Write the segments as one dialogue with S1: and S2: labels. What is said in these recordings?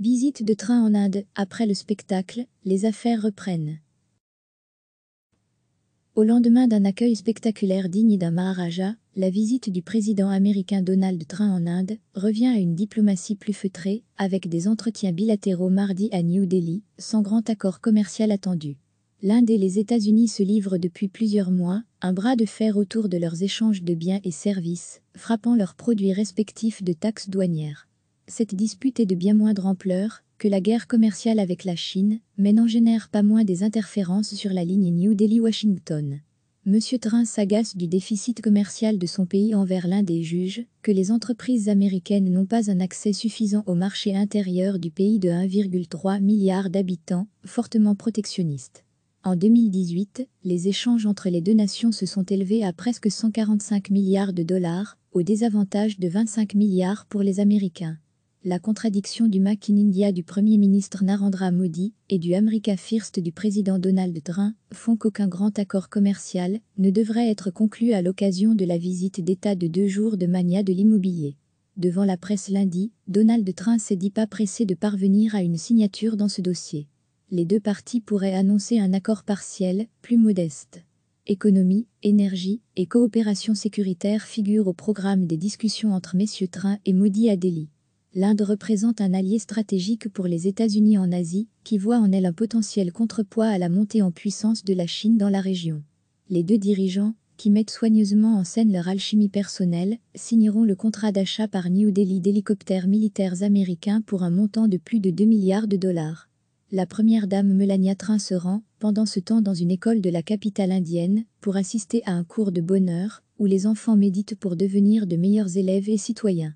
S1: Visite de train en Inde, après le spectacle, les affaires reprennent. Au lendemain d'un accueil spectaculaire digne d'un Maharaja, la visite du président américain Donald Trump en Inde revient à une diplomatie plus feutrée, avec des entretiens bilatéraux mardi à New Delhi, sans grand accord commercial attendu. L'Inde et les États-Unis se livrent depuis plusieurs mois un bras de fer autour de leurs échanges de biens et services, frappant leurs produits respectifs de taxes douanières cette dispute est de bien moindre ampleur que la guerre commerciale avec la Chine, mais n'en génère pas moins des interférences sur la ligne New Delhi-Washington. M. Train s'agace du déficit commercial de son pays envers l'un des juges, que les entreprises américaines n'ont pas un accès suffisant au marché intérieur du pays de 1,3 milliard d'habitants, fortement protectionniste. En 2018, les échanges entre les deux nations se sont élevés à presque 145 milliards de dollars, au désavantage de 25 milliards pour les Américains la contradiction du Make India du Premier ministre Narendra Modi et du America First du président Donald Trump font qu'aucun grand accord commercial ne devrait être conclu à l'occasion de la visite d'État de deux jours de mania de l'immobilier. Devant la presse lundi, Donald Trump s'est dit pas pressé de parvenir à une signature dans ce dossier. Les deux parties pourraient annoncer un accord partiel, plus modeste. Économie, énergie et coopération sécuritaire figurent au programme des discussions entre messieurs Trump et Modi à Delhi l'Inde représente un allié stratégique pour les États-Unis en Asie, qui voit en elle un potentiel contrepoids à la montée en puissance de la Chine dans la région. Les deux dirigeants, qui mettent soigneusement en scène leur alchimie personnelle, signeront le contrat d'achat par New Delhi d'hélicoptères militaires américains pour un montant de plus de 2 milliards de dollars. La première dame Melania Train se rend, pendant ce temps, dans une école de la capitale indienne, pour assister à un cours de bonheur, où les enfants méditent pour devenir de meilleurs élèves et citoyens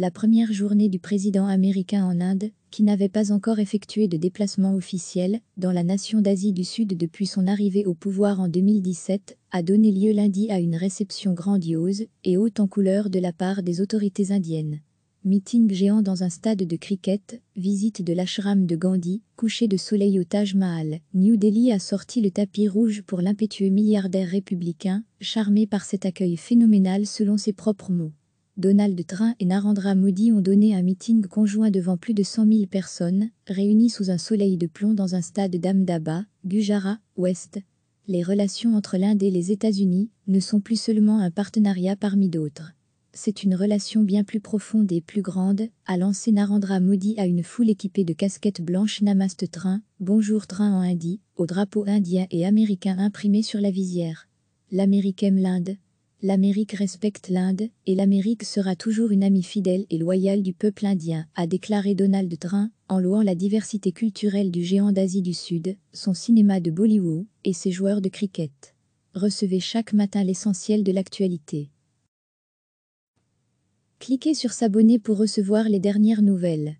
S1: la première journée du président américain en Inde, qui n'avait pas encore effectué de déplacement officiel dans la nation d'Asie du Sud depuis son arrivée au pouvoir en 2017, a donné lieu lundi à une réception grandiose et haute en couleur de la part des autorités indiennes. Meeting géant dans un stade de cricket, visite de l'ashram de Gandhi, coucher de soleil au Taj Mahal, New Delhi a sorti le tapis rouge pour l'impétueux milliardaire républicain, charmé par cet accueil phénoménal selon ses propres mots. Donald Trump et Narendra Modi ont donné un meeting conjoint devant plus de 100 000 personnes, réunies sous un soleil de plomb dans un stade d'Ahmedabad, Gujarat, Ouest. Les relations entre l'Inde et les États-Unis ne sont plus seulement un partenariat parmi d'autres. C'est une relation bien plus profonde et plus grande, a lancé Narendra Modi à une foule équipée de casquettes blanches Namaste Train, Bonjour Train en hindi, au drapeau indien et américain imprimé sur la visière. L'Amérique aime l'Inde, L'Amérique respecte l'Inde et l'Amérique sera toujours une amie fidèle et loyale du peuple indien, a déclaré Donald Trump en louant la diversité culturelle du géant d'Asie du Sud, son cinéma de Bollywood et ses joueurs de cricket. Recevez chaque matin l'essentiel de l'actualité. Cliquez sur s'abonner pour recevoir les dernières nouvelles.